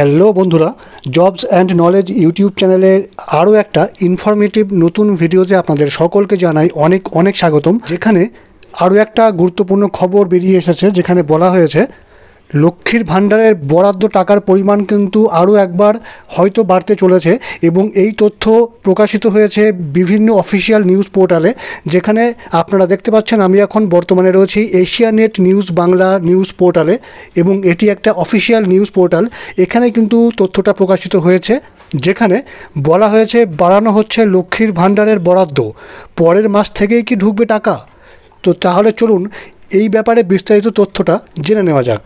hello বন্ধুরা jobs and knowledge YouTube চ্যানেলের আরও একটা ইনফরমেটিভ নতুন ভিডিওতে আপনাদের সকলকে জানাই অনেক অনেক স্বাগতম যেখানে আরও একটা গুরুত্বপূর্ণ খবর বেরিয়ে এসেছে যেখানে বলা হয়েছে লক্ষ্মীর ভাণ্ডারের বরাদ্দ টাকার পরিমাণ কিন্তু আরও একবার হয়তো বাড়তে চলেছে এবং এই তথ্য প্রকাশিত হয়েছে বিভিন্ন অফিসিয়াল নিউজ পোর্টালে যেখানে আপনারা দেখতে পাচ্ছেন আমি এখন বর্তমানে রয়েছি Asia net news Bangla news পোর্টালে এবং এটি একটা অফিসিয়াল নিউজ পোর্টাল এখানে কিন্তু তথ্যটা প্রকাশিত হয়েছে যেখানে বলা হয়েছে বাড়ানো হচ্ছে লক্ষ্মীর ভাণ্ডারের বরাদ্দ পরের মাস থেকেই কি ঢুকবে টাকা তো তাহলে চলুন এই ব্যাপারে বিস্তারিত তথ্যটা জেনে নেওয়া যাক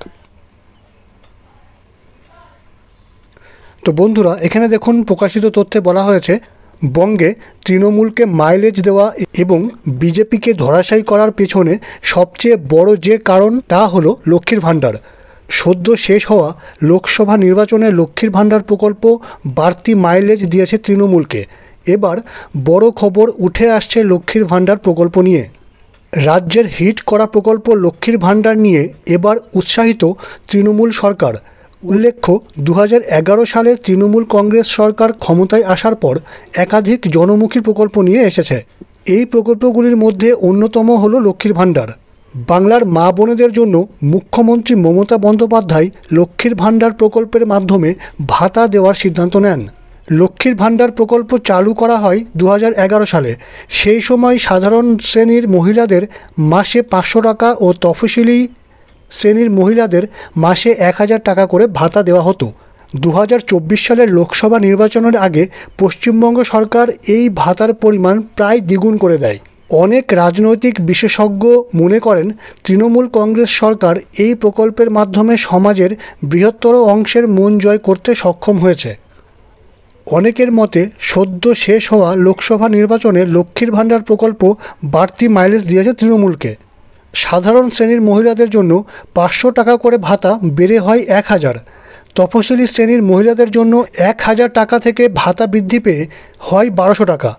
তো বন্ধুরা এখানে দেখুন প্রকাশিত তথ্যে বলা হয়েছে বঙ্গে তৃণমূলকে মাইলেজ দেওয়া এবং বিজেপিকে ধরাশায়ী করার পেছনে সবচেয়ে বড় যে কারণ তা হলো লক্ষ্মীর ভাণ্ডার সদ্য শেষ হওয়া লোকসভা নির্বাচনে লক্ষ্মীর ভাণ্ডার প্রকল্প বাড়তি মাইলেজ দিয়েছে তৃণমূলকে এবার বড় খবর উঠে আসছে লক্ষ্মীর ভাণ্ডার প্রকল্প নিয়ে রাজ্যের হিট করা প্রকল্প লক্ষ্মীর ভাণ্ডার নিয়ে এবার উৎসাহিত তৃণমূল সরকার উল্লেখ্য দু সালে তৃণমূল কংগ্রেস সরকার ক্ষমতায় আসার পর একাধিক জনমুখী প্রকল্প নিয়ে এসেছে এই প্রকল্পগুলির মধ্যে অন্যতম হল লক্ষ্মীর ভাণ্ডার বাংলার মা বোনেদের জন্য মুখ্যমন্ত্রী মমতা বন্দ্যোপাধ্যায় লক্ষ্মীর ভাণ্ডার প্রকল্পের মাধ্যমে ভাতা দেওয়ার সিদ্ধান্ত নেন লক্ষ্মীর ভাণ্ডার প্রকল্প চালু করা হয় দু সালে সেই সময় সাধারণ শ্রেণীর মহিলাদের মাসে পাঁচশো টাকা ও তফসিলি শ্রেণীর মহিলাদের মাসে এক হাজার টাকা করে ভাতা দেওয়া হতো দু সালের লোকসভা নির্বাচনের আগে পশ্চিমবঙ্গ সরকার এই ভাতার পরিমাণ প্রায় দ্বিগুণ করে দেয় অনেক রাজনৈতিক বিশেষজ্ঞ মনে করেন তৃণমূল কংগ্রেস সরকার এই প্রকল্পের মাধ্যমে সমাজের বৃহত্তর অংশের মন জয় করতে সক্ষম হয়েছে অনেকের মতে সদ্য শেষ হওয়া লোকসভা নির্বাচনে লক্ষ্মীর ভাণ্ডার প্রকল্প বাড়তি মাইলেজ দিয়েছে তৃণমূলকে সাধারণ শ্রেণীর মহিলাদের জন্য পাঁচশো টাকা করে ভাতা বেড়ে হয় এক হাজার তফসিলি শ্রেণীর মহিলাদের জন্য এক হাজার টাকা থেকে ভাতা বৃদ্ধি পেয়ে হয় বারোশো টাকা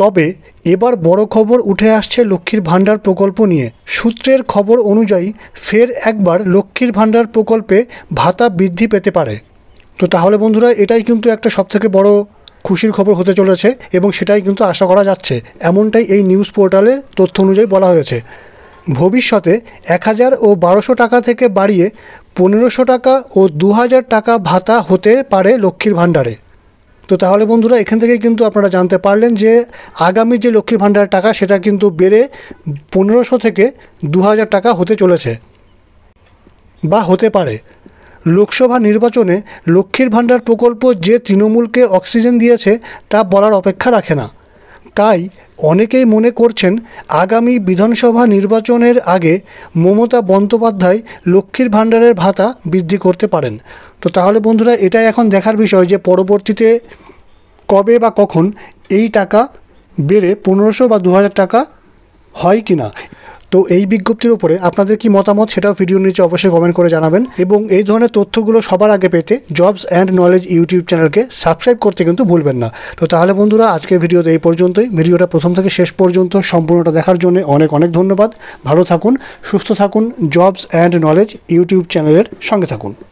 তবে এবার বড় খবর উঠে আসছে লক্ষ্মীর ভাণ্ডার প্রকল্প নিয়ে সূত্রের খবর অনুযায়ী ফের একবার লক্ষ্মীর ভাণ্ডার প্রকল্পে ভাতা বৃদ্ধি পেতে পারে তো তাহলে বন্ধুরা এটাই কিন্তু একটা সবথেকে বড় খুশির খবর হতে চলেছে এবং সেটাই কিন্তু আশা করা যাচ্ছে এমনটাই এই নিউজ পোর্টালের তথ্য অনুযায়ী বলা হয়েছে ভবিষ্যতে এক হাজার ও বারোশো টাকা থেকে বাড়িয়ে পনেরোশো টাকা ও দু হাজার টাকা ভাতা হতে পারে লক্ষ্মীর ভাণ্ডারে তো তাহলে বন্ধুরা এখান থেকে কিন্তু আপনারা জানতে পারলেন যে আগামী যে লক্ষ্মীর ভাণ্ডারের টাকা সেটা কিন্তু বেড়ে পনেরোশো থেকে দু হাজার টাকা হতে চলেছে বা হতে পারে লোকসভা নির্বাচনে লক্ষ্মীর ভাণ্ডার প্রকল্প যে তৃণমূলকে অক্সিজেন দিয়েছে তা বলার অপেক্ষা রাখে না তাই অনেকেই মনে করছেন আগামী বিধানসভা নির্বাচনের আগে মমতা বন্দ্যোপাধ্যায় লক্ষ্মীর ভাণ্ডারের ভাতা বৃদ্ধি করতে পারেন তো তাহলে বন্ধুরা এটাই এখন দেখার বিষয় যে পরবর্তীতে কবে বা কখন এই টাকা বেড়ে পনেরোশো বা দু টাকা হয় কি না তো এই বিজ্ঞপ্তির উপরে আপনাদের কি মতামত সেটাও ভিডিওর নিচে অবশ্যই কমেন্ট করে জানাবেন এবং এই ধরনের তথ্যগুলো সবার আগে পেতে জবস অ্যান্ড নলেজ ইউটিউব চ্যানেলকে সাবস্ক্রাইব করতে কিন্তু ভুলবেন না তো তাহলে বন্ধুরা আজকের ভিডিওতে এই পর্যন্তই ভিডিওটা প্রথম থেকে শেষ পর্যন্ত সম্পূর্ণটা দেখার জন্য অনেক অনেক ধন্যবাদ ভালো থাকুন সুস্থ থাকুন জবস অ্যান্ড নলেজ ইউটিউব চ্যানেলের সঙ্গে থাকুন